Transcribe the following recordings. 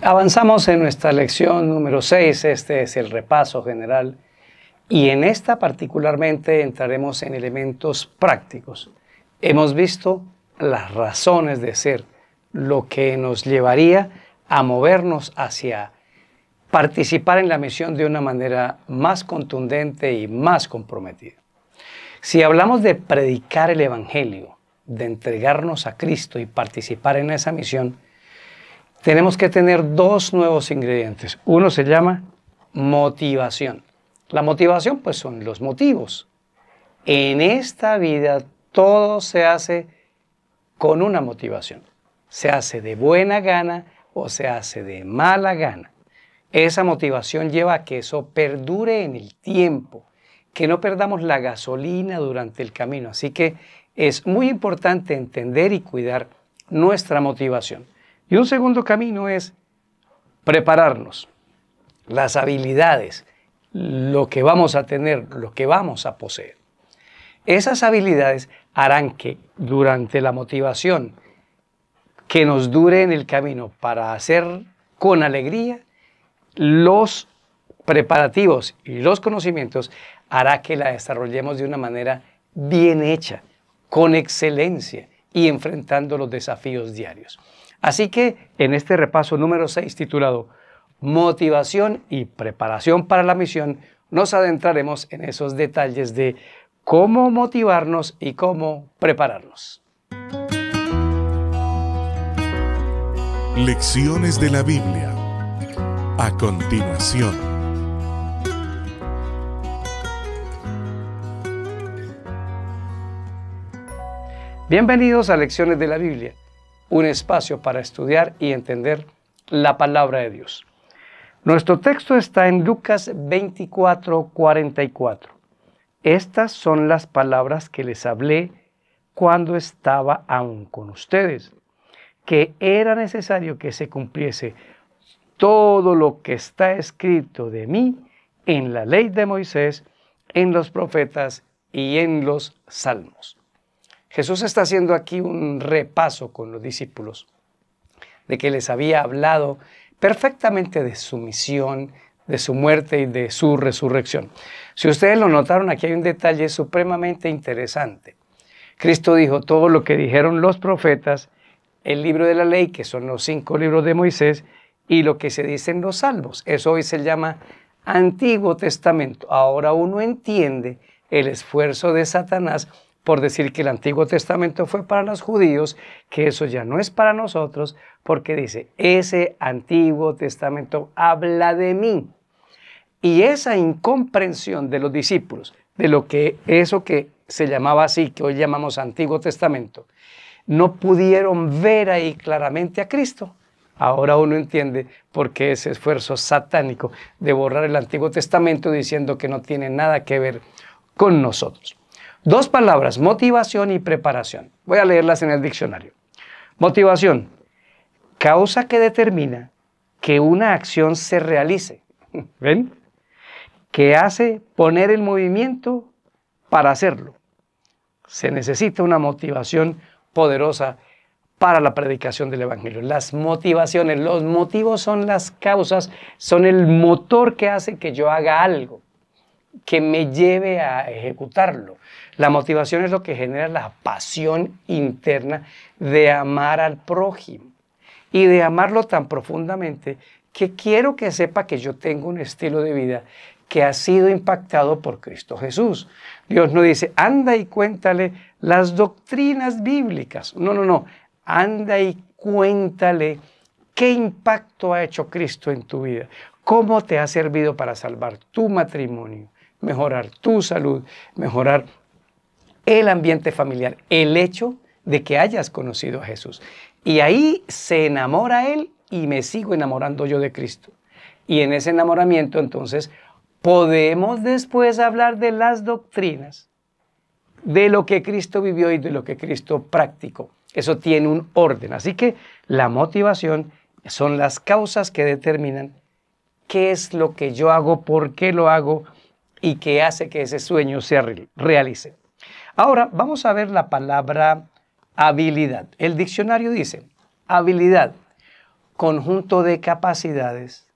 Avanzamos en nuestra lección número 6, este es el repaso general, y en esta particularmente entraremos en elementos prácticos. Hemos visto las razones de ser, lo que nos llevaría a movernos hacia participar en la misión de una manera más contundente y más comprometida. Si hablamos de predicar el Evangelio, de entregarnos a Cristo y participar en esa misión, tenemos que tener dos nuevos ingredientes. Uno se llama motivación. La motivación pues son los motivos. En esta vida todo se hace con una motivación. Se hace de buena gana o se hace de mala gana. Esa motivación lleva a que eso perdure en el tiempo, que no perdamos la gasolina durante el camino. Así que es muy importante entender y cuidar nuestra motivación. Y un segundo camino es prepararnos, las habilidades, lo que vamos a tener, lo que vamos a poseer. Esas habilidades harán que durante la motivación que nos dure en el camino para hacer con alegría los preparativos y los conocimientos hará que la desarrollemos de una manera bien hecha, con excelencia y enfrentando los desafíos diarios. Así que en este repaso número 6 titulado Motivación y preparación para la misión, nos adentraremos en esos detalles de cómo motivarnos y cómo prepararnos. Lecciones de la Biblia. A continuación. Bienvenidos a Lecciones de la Biblia un espacio para estudiar y entender la palabra de Dios. Nuestro texto está en Lucas 24, 44. Estas son las palabras que les hablé cuando estaba aún con ustedes, que era necesario que se cumpliese todo lo que está escrito de mí en la ley de Moisés, en los profetas y en los salmos. Jesús está haciendo aquí un repaso con los discípulos de que les había hablado perfectamente de su misión, de su muerte y de su resurrección. Si ustedes lo notaron, aquí hay un detalle supremamente interesante. Cristo dijo todo lo que dijeron los profetas, el libro de la ley, que son los cinco libros de Moisés, y lo que se dice en los salvos. Eso hoy se llama Antiguo Testamento. Ahora uno entiende el esfuerzo de Satanás por decir que el Antiguo Testamento fue para los judíos, que eso ya no es para nosotros, porque dice, ese Antiguo Testamento habla de mí. Y esa incomprensión de los discípulos, de lo que eso que se llamaba así, que hoy llamamos Antiguo Testamento, no pudieron ver ahí claramente a Cristo. Ahora uno entiende por qué ese esfuerzo satánico de borrar el Antiguo Testamento diciendo que no tiene nada que ver con nosotros. Dos palabras, motivación y preparación. Voy a leerlas en el diccionario. Motivación, causa que determina que una acción se realice. ¿Ven? Que hace poner el movimiento para hacerlo. Se necesita una motivación poderosa para la predicación del Evangelio. Las motivaciones, los motivos son las causas, son el motor que hace que yo haga algo que me lleve a ejecutarlo. La motivación es lo que genera la pasión interna de amar al prójimo y de amarlo tan profundamente que quiero que sepa que yo tengo un estilo de vida que ha sido impactado por Cristo Jesús. Dios no dice, anda y cuéntale las doctrinas bíblicas. No, no, no. Anda y cuéntale qué impacto ha hecho Cristo en tu vida, cómo te ha servido para salvar tu matrimonio, mejorar tu salud, mejorar el ambiente familiar, el hecho de que hayas conocido a Jesús. Y ahí se enamora Él y me sigo enamorando yo de Cristo. Y en ese enamoramiento entonces podemos después hablar de las doctrinas, de lo que Cristo vivió y de lo que Cristo practicó. Eso tiene un orden. Así que la motivación son las causas que determinan qué es lo que yo hago, por qué lo hago, y que hace que ese sueño se realice. Ahora vamos a ver la palabra habilidad. El diccionario dice, habilidad, conjunto de capacidades,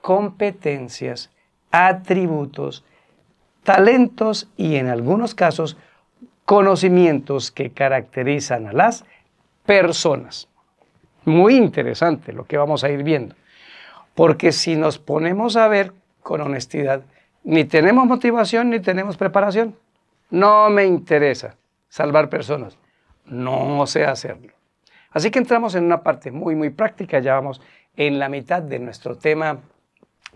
competencias, atributos, talentos y en algunos casos conocimientos que caracterizan a las personas. Muy interesante lo que vamos a ir viendo, porque si nos ponemos a ver con honestidad, ni tenemos motivación ni tenemos preparación. No me interesa salvar personas. No sé hacerlo. Así que entramos en una parte muy, muy práctica. Ya vamos en la mitad de nuestro tema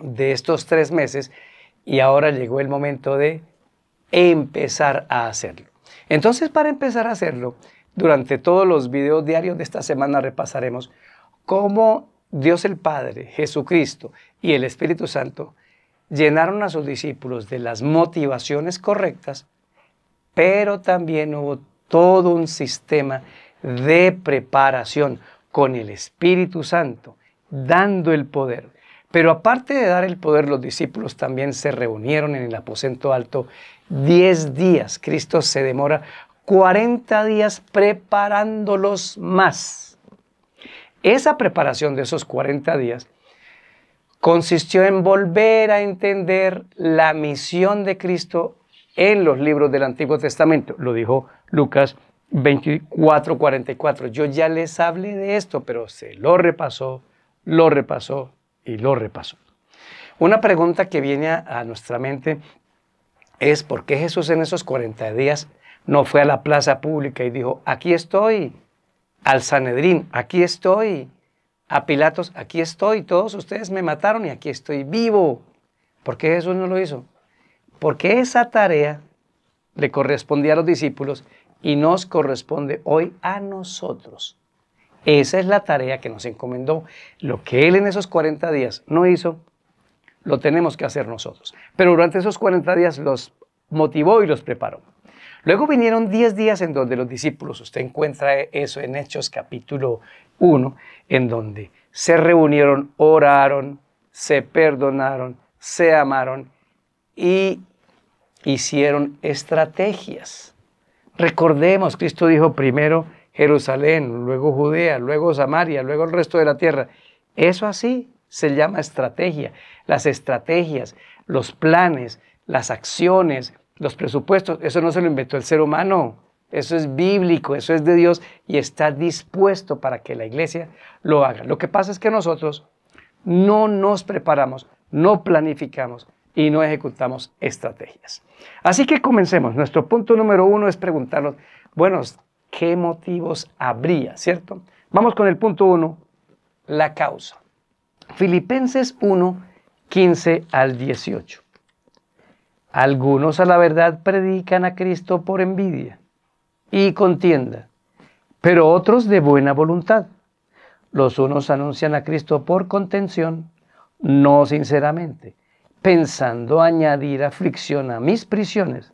de estos tres meses y ahora llegó el momento de empezar a hacerlo. Entonces, para empezar a hacerlo, durante todos los videos diarios de esta semana repasaremos cómo Dios el Padre, Jesucristo y el Espíritu Santo llenaron a sus discípulos de las motivaciones correctas, pero también hubo todo un sistema de preparación con el Espíritu Santo, dando el poder. Pero aparte de dar el poder, los discípulos también se reunieron en el aposento alto 10 días. Cristo se demora 40 días preparándolos más. Esa preparación de esos 40 días consistió en volver a entender la misión de Cristo en los libros del Antiguo Testamento. Lo dijo Lucas 24, 44. Yo ya les hablé de esto, pero se lo repasó, lo repasó y lo repasó. Una pregunta que viene a, nuestra mente es por qué Jesús en esos 40 días no fue a la plaza pública y dijo, aquí estoy, al Sanedrín, aquí estoy, a Pilatos, aquí estoy, todos ustedes me mataron y aquí estoy vivo. ¿Por qué Jesús no lo hizo? Porque esa tarea le correspondía a los discípulos y nos corresponde hoy a nosotros. Esa es la tarea que nos encomendó. Lo que Él en esos 40 días no hizo, lo tenemos que hacer nosotros. Pero durante esos 40 días los motivó y los preparó. Luego vinieron 10 días en donde los discípulos, usted encuentra eso en Hechos capítulo uno en donde se reunieron, oraron, se perdonaron, se amaron y hicieron estrategias. Recordemos, Cristo dijo primero Jerusalén, luego Judea, luego Samaria, luego el resto de la tierra. Eso así se llama estrategia. Las estrategias, los planes, las acciones, los presupuestos, eso no se lo inventó el ser humano eso es bíblico, eso es de Dios y está dispuesto para que la iglesia lo haga. Lo que pasa es que nosotros no nos preparamos, no planificamos y no ejecutamos estrategias. Así que comencemos. Nuestro punto número uno es preguntarnos, bueno, ¿qué motivos habría, cierto? Vamos con el punto uno, la causa. Filipenses 1, 15 al 18. Algunos a la verdad predican a Cristo por envidia y contienda, pero otros de buena voluntad. Los unos anuncian a Cristo por contención, no sinceramente, pensando añadir aflicción a mis prisiones,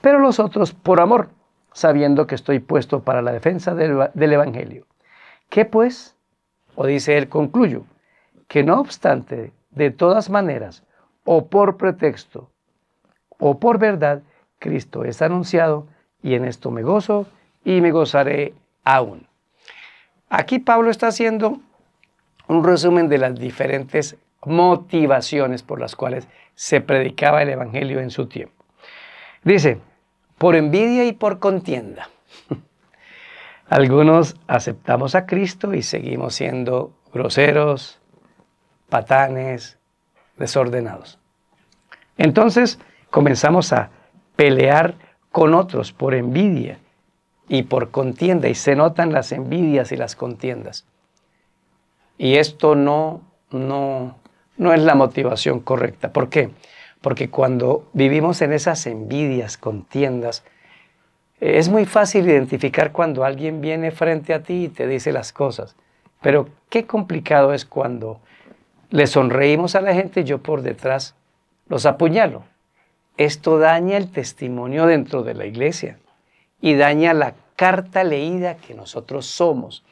pero los otros por amor, sabiendo que estoy puesto para la defensa del, Evangelio. ¿Qué pues? O dice él, concluyo, que no obstante, de todas maneras, o por pretexto, o por verdad, Cristo es anunciado, y en esto me gozo y me gozaré aún. Aquí Pablo está haciendo un resumen de las diferentes motivaciones por las cuales se predicaba el Evangelio en su tiempo. Dice, por envidia y por contienda. Algunos aceptamos a Cristo y seguimos siendo groseros, patanes, desordenados. Entonces comenzamos a pelear con otros por envidia y por contienda, y se notan las envidias y las contiendas. Y esto no, no, no es la motivación correcta. ¿Por qué? Porque cuando vivimos en esas envidias, contiendas, es muy fácil identificar cuando alguien viene frente a ti y te dice las cosas. Pero qué complicado es cuando le sonreímos a la gente y yo por detrás los apuñalo. Esto daña el testimonio dentro de la iglesia y daña la carta leída que nosotros somos.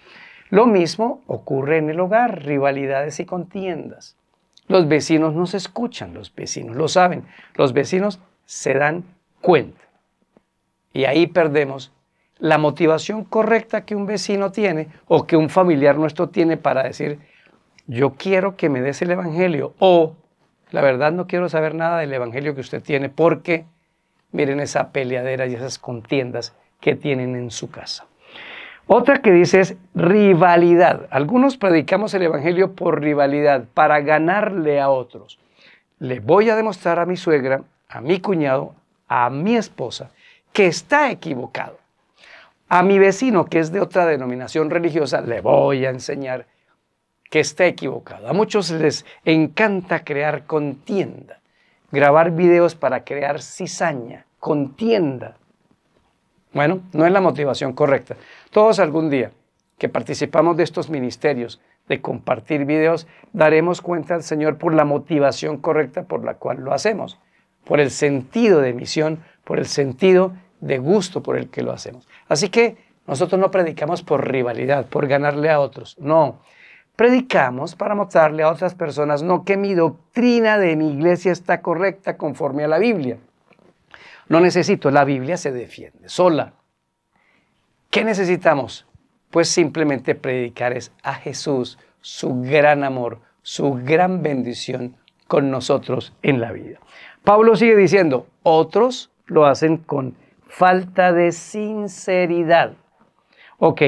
Lo mismo ocurre en el hogar, rivalidades y contiendas. Los vecinos nos escuchan, los vecinos lo saben, los vecinos se dan cuenta. Y ahí perdemos la motivación correcta que un vecino tiene o que un familiar nuestro tiene para decir, yo quiero que me des el Evangelio o la verdad no quiero saber nada del evangelio que usted tiene porque miren esa peleadera y esas contiendas que tienen en su casa. Otra que dice es rivalidad. Algunos predicamos el evangelio por rivalidad, para ganarle a otros. Le voy a demostrar a mi suegra, a mi cuñado, a mi esposa que está equivocado. A mi vecino que es de otra denominación religiosa le voy a enseñar que está equivocado. A muchos les encanta crear contienda, grabar videos para crear cizaña, contienda. Bueno, no es la motivación correcta. Todos algún día que participamos de estos ministerios, de compartir videos, daremos cuenta al Señor por la motivación correcta por la cual lo hacemos, por el sentido de misión, por el sentido de gusto por el que lo hacemos. Así que nosotros no predicamos por rivalidad, por ganarle a otros, no. Predicamos para mostrarle a otras personas no que mi doctrina de mi iglesia está correcta conforme a la Biblia. No necesito, la Biblia se defiende sola. ¿Qué necesitamos? Pues simplemente predicar a Jesús, su gran amor, su gran bendición con nosotros en la vida. Pablo sigue diciendo, otros lo hacen con falta de sinceridad. Ok,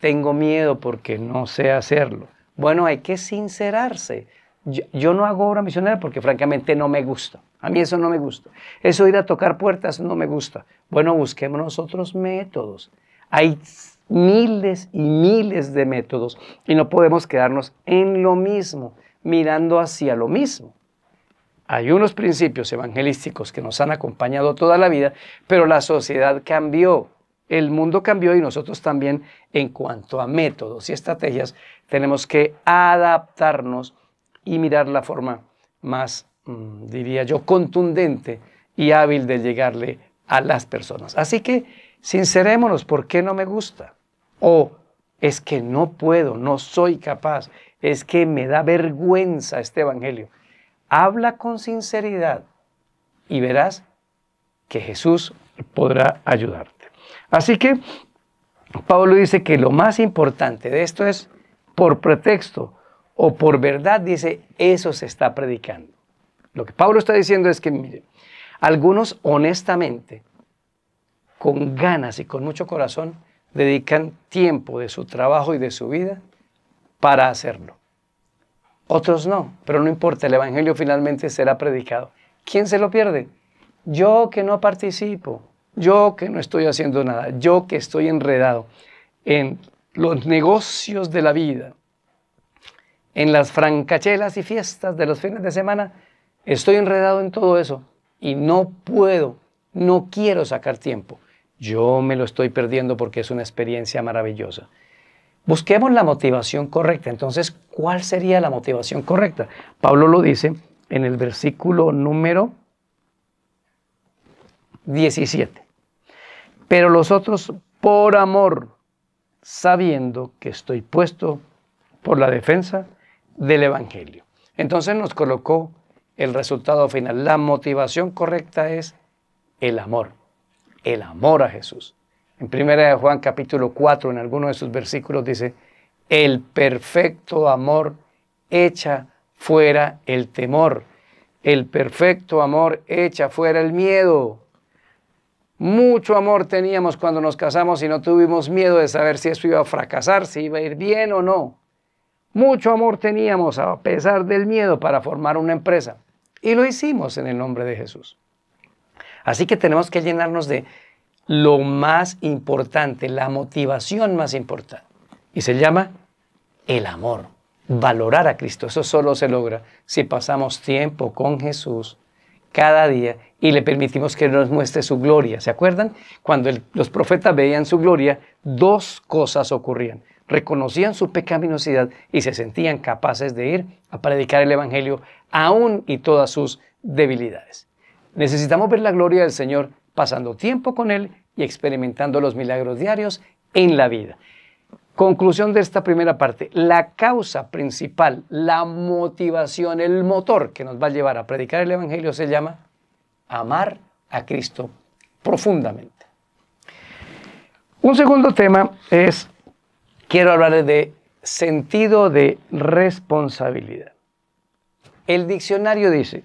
tengo miedo porque no sé hacerlo. Bueno, hay que sincerarse. Yo, no hago obra misionera porque francamente no me gusta. A mí eso no me gusta. Eso ir a tocar puertas no me gusta. Bueno, busquemos otros métodos. Hay miles y miles de métodos y no podemos quedarnos en lo mismo, mirando hacia lo mismo. Hay unos principios evangelísticos que nos han acompañado toda la vida, pero la sociedad cambió el mundo cambió y nosotros también en cuanto a métodos y estrategias tenemos que adaptarnos y mirar la forma más, mm, diría yo, contundente y hábil de llegarle a las personas. Así que sincerémonos, ¿por qué no me gusta? O es que no puedo, no soy capaz, es que me da vergüenza este Evangelio. Habla con sinceridad y verás que Jesús podrá ayudarte. Así que Pablo dice que lo más importante de esto es por pretexto o por verdad, dice, eso se está predicando. Lo que Pablo está diciendo es que, algunos honestamente, con ganas y con mucho corazón, dedican tiempo de su trabajo y de su vida para hacerlo. Otros no, pero no importa, el Evangelio finalmente será predicado. ¿Quién se lo pierde? Yo que no participo, yo que no estoy haciendo nada, yo que estoy enredado en los negocios de la vida, en las francachelas y fiestas de los fines de semana, estoy enredado en todo eso y no puedo, no quiero sacar tiempo. Yo me lo estoy perdiendo porque es una experiencia maravillosa. Busquemos la motivación correcta. Entonces, ¿cuál sería la motivación correcta? Pablo lo dice en el versículo número 17. Pero los otros por amor, sabiendo que estoy puesto por la defensa del Evangelio. Entonces nos colocó el resultado final. La motivación correcta es el amor, el amor a Jesús. En primera de Juan capítulo 4, en alguno de sus versículos dice, el perfecto amor echa fuera el temor, el perfecto amor echa fuera el miedo. Mucho amor teníamos cuando nos casamos y no tuvimos miedo de saber si eso iba a fracasar, si iba a ir bien o no. Mucho amor teníamos a pesar del miedo para formar una empresa. Y lo hicimos en el nombre de Jesús. Así que tenemos que llenarnos de lo más importante, la motivación más importante. Y se llama el amor. Valorar a Cristo. Eso solo se logra si pasamos tiempo con Jesús cada día y le permitimos que nos muestre su gloria. ¿Se acuerdan? Cuando los profetas veían su gloria, dos cosas ocurrían. Reconocían su pecaminosidad y se sentían capaces de ir a predicar el Evangelio aún y todas sus debilidades. Necesitamos ver la gloria del Señor pasando tiempo con Él y experimentando los milagros diarios en la vida. Conclusión de esta primera parte, la causa principal, la motivación, el motor que nos va a llevar a predicar el Evangelio se llama amar a Cristo profundamente. Un segundo tema es, quiero hablarles de sentido de responsabilidad. El diccionario dice,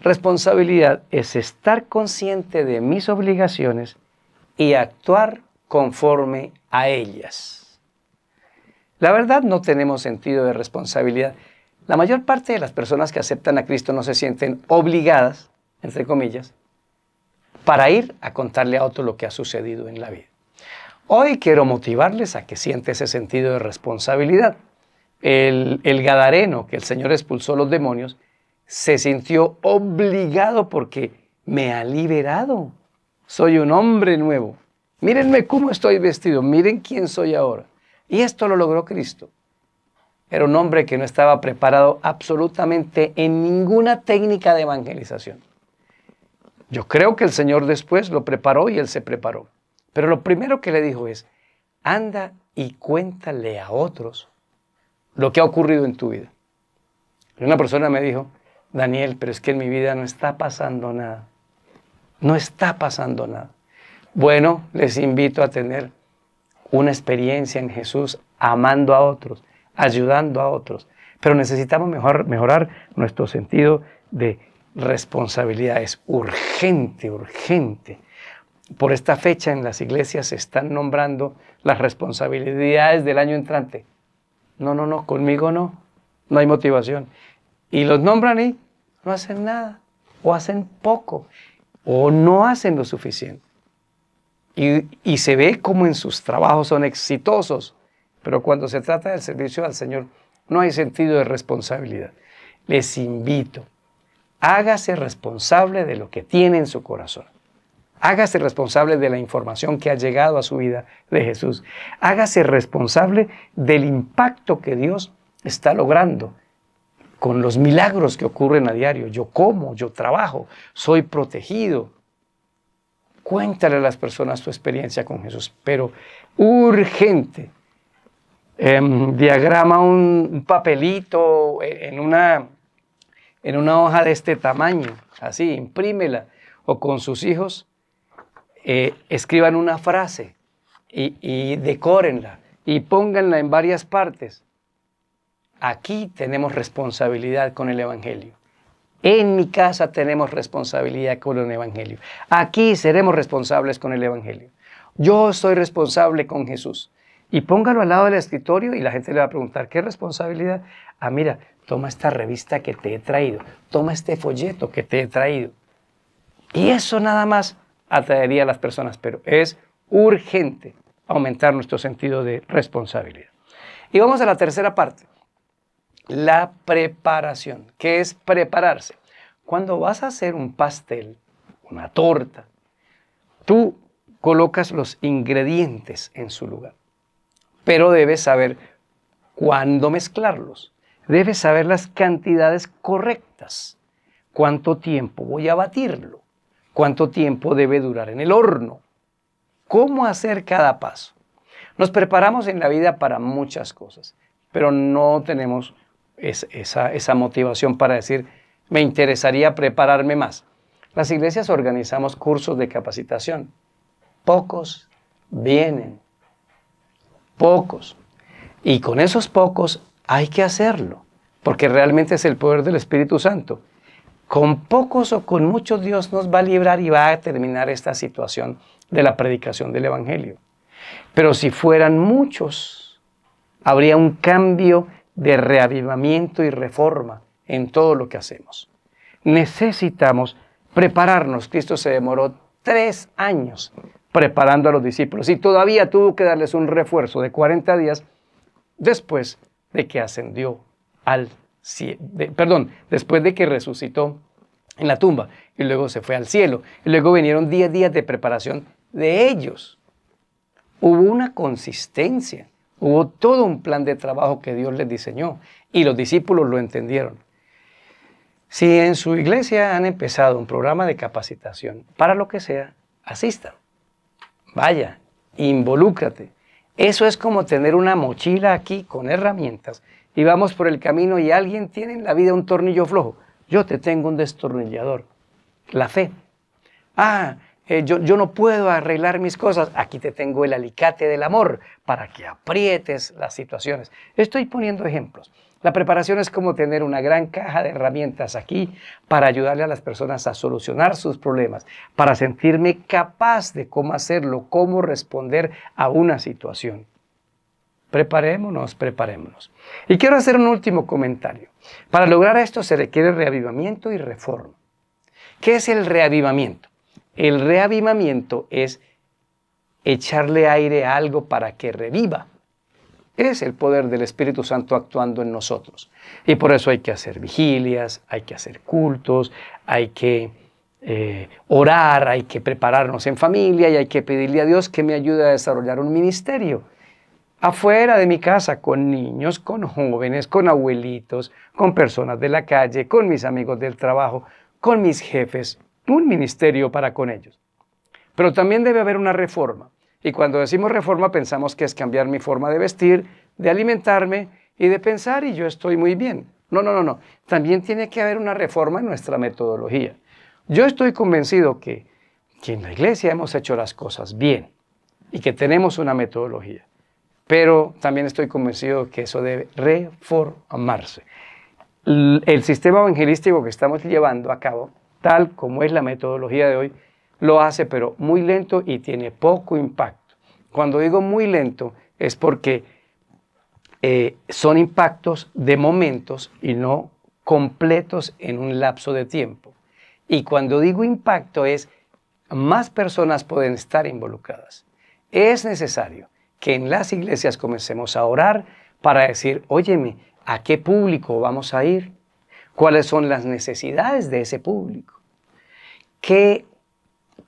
responsabilidad es estar consciente de mis obligaciones y actuar conforme a ellas. La verdad no tenemos sentido de responsabilidad. La mayor parte de las personas que aceptan a Cristo no se sienten obligadas, entre comillas, para ir a contarle a otro lo que ha sucedido en la vida. Hoy quiero motivarles a que sienten ese sentido de responsabilidad. El, gadareno que el Señor expulsó los demonios se sintió obligado porque me ha liberado. Soy un hombre nuevo. Mírenme cómo estoy vestido, miren quién soy ahora. Y esto lo logró Cristo. Era un hombre que no estaba preparado absolutamente en ninguna técnica de evangelización. Yo creo que el Señor después lo preparó y él se preparó. Pero lo primero que le dijo es, anda y cuéntale a otros lo que ha ocurrido en tu vida. Y una persona me dijo, Daniel, pero es que en mi vida no está pasando nada. No está pasando nada. Bueno, les invito a tener una experiencia en Jesús amando a otros, ayudando a otros. Pero necesitamos mejorar nuestro sentido de responsabilidad. Es urgente, urgente. Por esta fecha en las iglesias se están nombrando las responsabilidades del año entrante. No, no, no, conmigo no. No hay motivación. Y los nombran y no hacen nada. O hacen poco. O no hacen lo suficiente. Y, se ve como en sus trabajos son exitosos. Pero cuando se trata del servicio al Señor, no hay sentido de responsabilidad. Les invito, hágase responsable de lo que tiene en su corazón. Hágase responsable de la información que ha llegado a su vida de Jesús. Hágase responsable del impacto que Dios está logrando con los milagros que ocurren a diario. Yo como, yo trabajo, soy protegido, Cuéntale a las personas tu experiencia con Jesús, pero urgente. Em, diagrama un, papelito en una, en una hoja de este tamaño, así, imprímela, o con sus hijos, eh, escriban una frase y, y decórenla y pónganla en varias partes. Aquí tenemos responsabilidad con el Evangelio. En mi casa tenemos responsabilidad con el Evangelio. Aquí seremos responsables con el Evangelio. Yo soy responsable con Jesús. Y póngalo al lado del escritorio y la gente le va a preguntar, ¿qué responsabilidad? Ah, mira, toma esta revista que te he traído, toma este folleto que te he traído. Y eso nada más atraería a las personas, pero es urgente aumentar nuestro sentido de responsabilidad. Y vamos a la tercera parte la preparación. ¿Qué es prepararse? Cuando vas a hacer un pastel, una torta, tú colocas los ingredientes en su lugar, pero debes saber cuándo mezclarlos. Debes saber las cantidades correctas. ¿Cuánto tiempo voy a batirlo? ¿Cuánto tiempo debe durar en el horno? ¿Cómo hacer cada paso? Nos preparamos en la vida para muchas cosas, pero no tenemos esa, esa motivación para decir, me interesaría prepararme más. Las iglesias organizamos cursos de capacitación. Pocos vienen. Pocos. Y con esos pocos hay que hacerlo, porque realmente es el poder del Espíritu Santo. Con pocos o con muchos Dios nos va a librar y va a terminar esta situación de la predicación del Evangelio. Pero si fueran muchos, habría un cambio de reavivamiento y reforma en todo lo que hacemos. Necesitamos prepararnos. Cristo se demoró tres años preparando a los discípulos y todavía tuvo que darles un refuerzo de 40 días después de que ascendió al cielo, perdón, después de que resucitó en la tumba y luego se fue al cielo y luego vinieron 10 días de preparación de ellos. Hubo una consistencia Hubo todo un plan de trabajo que Dios les diseñó y los discípulos lo entendieron. Si en su iglesia han empezado un programa de capacitación, para lo que sea, asista. Vaya, involúcrate. Eso es como tener una mochila aquí con herramientas y vamos por el camino y alguien tiene en la vida un tornillo flojo. Yo te tengo un destornillador. La fe. Ah, eh, yo, yo no puedo arreglar mis cosas, aquí te tengo el alicate del amor para que aprietes las situaciones. Estoy poniendo ejemplos. La preparación es como tener una gran caja de herramientas aquí para ayudarle a las personas a solucionar sus problemas, para sentirme capaz de cómo hacerlo, cómo responder a una situación. Preparémonos, preparémonos. Y quiero hacer un último comentario. Para lograr esto se requiere reavivamiento y reforma. ¿Qué es el reavivamiento? El reavivamiento es echarle aire a algo para que reviva. Es el poder del Espíritu Santo actuando en nosotros. Y por eso hay que hacer vigilias, hay que hacer cultos, hay que eh, orar, hay que prepararnos en familia y hay que pedirle a Dios que me ayude a desarrollar un ministerio. Afuera de mi casa, con niños, con jóvenes, con abuelitos, con personas de la calle, con mis amigos del trabajo, con mis jefes, un ministerio para con ellos. Pero también debe haber una reforma. Y cuando decimos reforma pensamos que es cambiar mi forma de vestir, de alimentarme y de pensar y yo estoy muy bien. No, no, no, no. También tiene que haber una reforma en nuestra metodología. Yo estoy convencido que, que en la iglesia hemos hecho las cosas bien y que tenemos una metodología. Pero también estoy convencido que eso debe reformarse. El sistema evangelístico que estamos llevando a cabo tal como es la metodología de hoy, lo hace, pero muy lento y tiene poco impacto. Cuando digo muy lento es porque eh, son impactos de momentos y no completos en un lapso de tiempo. Y cuando digo impacto es más personas pueden estar involucradas. Es necesario que en las iglesias comencemos a orar para decir, óyeme, ¿a qué público vamos a ir? cuáles son las necesidades de ese público, qué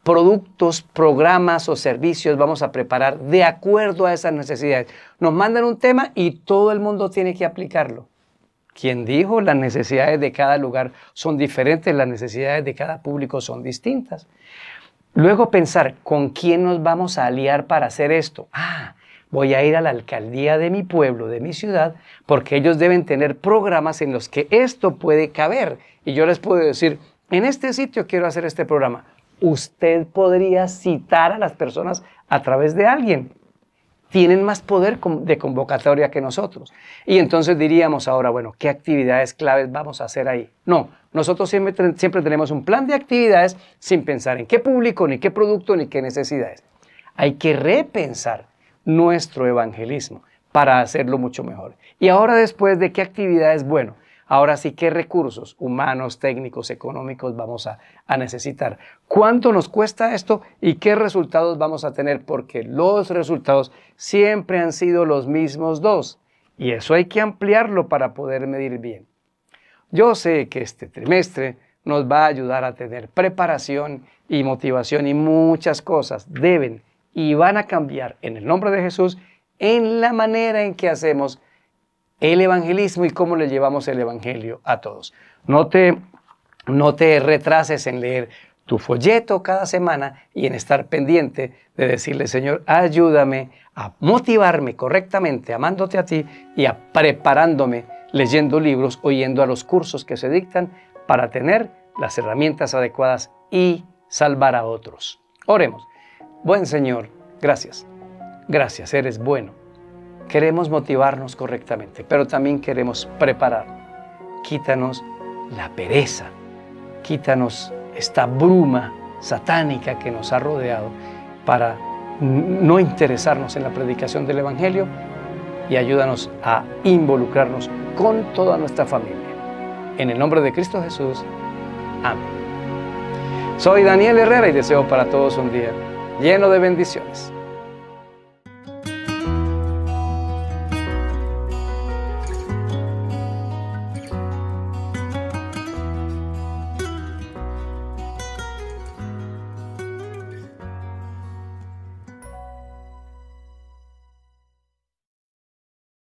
productos, programas o servicios vamos a preparar de acuerdo a esas necesidades. Nos mandan un tema y todo el mundo tiene que aplicarlo. ¿Quién dijo las necesidades de cada lugar son diferentes, las necesidades de cada público son distintas. Luego pensar con quién nos vamos a aliar para hacer esto. Ah, voy a ir a la alcaldía de mi pueblo, de mi ciudad, porque ellos deben tener programas en los que esto puede caber. Y yo les puedo decir, en este sitio quiero hacer este programa. Usted podría citar a las personas a través de alguien. Tienen más poder de convocatoria que nosotros. Y entonces diríamos ahora, bueno, ¿qué actividades claves vamos a hacer ahí? No, nosotros siempre, siempre tenemos un plan de actividades sin pensar en qué público, ni qué producto, ni qué necesidades. Hay que repensar nuestro evangelismo para hacerlo mucho mejor. Y ahora después de qué actividad es bueno, ahora sí qué recursos humanos, técnicos, económicos vamos a, a necesitar. ¿Cuánto nos cuesta esto y qué resultados vamos a tener? Porque los resultados siempre han sido los mismos dos. Y eso hay que ampliarlo para poder medir bien. Yo sé que este trimestre nos va a ayudar a tener preparación y motivación y muchas cosas deben y van a cambiar en el nombre de Jesús en la manera en que hacemos el evangelismo y cómo le llevamos el evangelio a todos. No te, no retrases en leer tu folleto cada semana y en estar pendiente de decirle, Señor, ayúdame a motivarme correctamente, amándote a ti y a preparándome leyendo libros oyendo a los cursos que se dictan para tener las herramientas adecuadas y salvar a otros. Oremos. Buen Señor, gracias. Gracias, eres bueno. Queremos motivarnos correctamente, pero también queremos preparar. Quítanos la pereza, quítanos esta bruma satánica que nos ha rodeado para no interesarnos en la predicación del Evangelio y ayúdanos a involucrarnos con toda nuestra familia. En el nombre de Cristo Jesús. Amén. Soy Daniel Herrera y deseo para todos un día lleno de bendiciones.